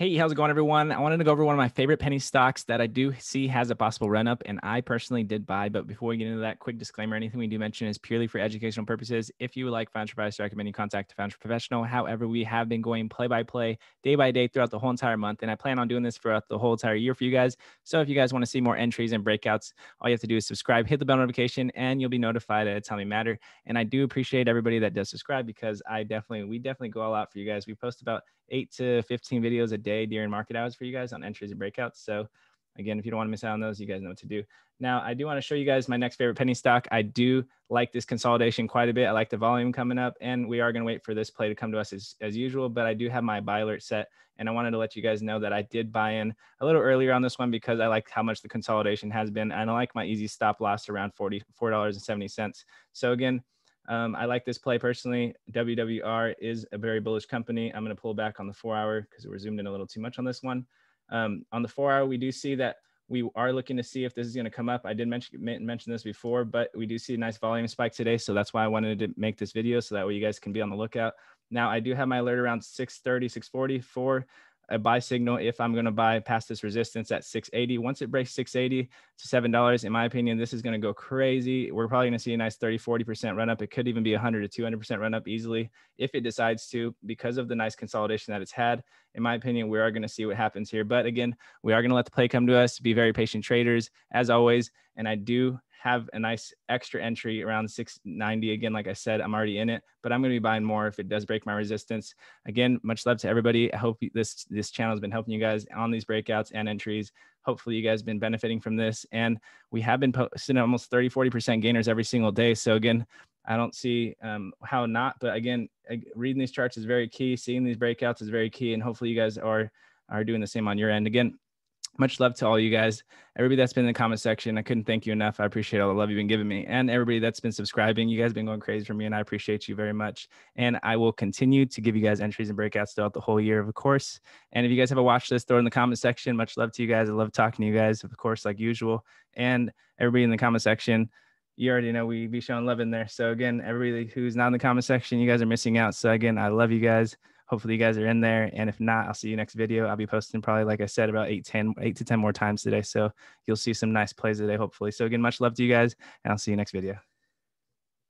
Hey, how's it going, everyone? I wanted to go over one of my favorite penny stocks that I do see has a possible run up, and I personally did buy. But before we get into that, quick disclaimer anything we do mention is purely for educational purposes. If you would like financial advice, I recommend you contact a financial professional. However, we have been going play by play, day by day throughout the whole entire month, and I plan on doing this throughout the whole entire year for you guys. So if you guys want to see more entries and breakouts, all you have to do is subscribe, hit the bell notification, and you'll be notified at a time we matter. And I do appreciate everybody that does subscribe because I definitely, we definitely go all out for you guys. We post about eight to 15 videos a day day during market hours for you guys on entries and breakouts. So again, if you don't want to miss out on those, you guys know what to do. Now, I do want to show you guys my next favorite penny stock. I do like this consolidation quite a bit. I like the volume coming up, and we are going to wait for this play to come to us as, as usual, but I do have my buy alert set, and I wanted to let you guys know that I did buy in a little earlier on this one because I like how much the consolidation has been, and I like my easy stop loss around $44.70. So again, um, I like this play personally. WWR is a very bullish company. I'm going to pull back on the four hour because we're zoomed in a little too much on this one. Um, on the four hour, we do see that we are looking to see if this is going to come up. I did mention, mention this before, but we do see a nice volume spike today. So that's why I wanted to make this video so that way you guys can be on the lookout. Now I do have my alert around 630, 640 for a buy signal if I'm going to buy past this resistance at 680. Once it breaks 680 to $7, in my opinion, this is going to go crazy. We're probably going to see a nice 30, 40% run up. It could even be 100 to 200% run up easily if it decides to because of the nice consolidation that it's had. In my opinion, we are going to see what happens here. But again, we are going to let the play come to us, be very patient traders as always. And I do have a nice extra entry around 690. Again, like I said, I'm already in it, but I'm going to be buying more if it does break my resistance. Again, much love to everybody. I hope this this channel has been helping you guys on these breakouts and entries. Hopefully, you guys have been benefiting from this. And we have been posting almost 30, 40% gainers every single day. So, again, I don't see um, how not, but again, uh, reading these charts is very key. Seeing these breakouts is very key. And hopefully, you guys are are doing the same on your end. Again, much love to all you guys. Everybody that's been in the comment section, I couldn't thank you enough. I appreciate all the love you've been giving me and everybody that's been subscribing. You guys have been going crazy for me, and I appreciate you very much. And I will continue to give you guys entries and breakouts throughout the whole year, of course. And if you guys have a watch list, throw it in the comment section. Much love to you guys. I love talking to you guys, of course, like usual. And everybody in the comment section, you already know we be showing love in there. So again, everybody who's not in the comment section, you guys are missing out. So again, I love you guys hopefully you guys are in there. And if not, I'll see you next video. I'll be posting probably, like I said, about eight, 10, eight to 10 more times today. So you'll see some nice plays today, hopefully. So again, much love to you guys and I'll see you next video.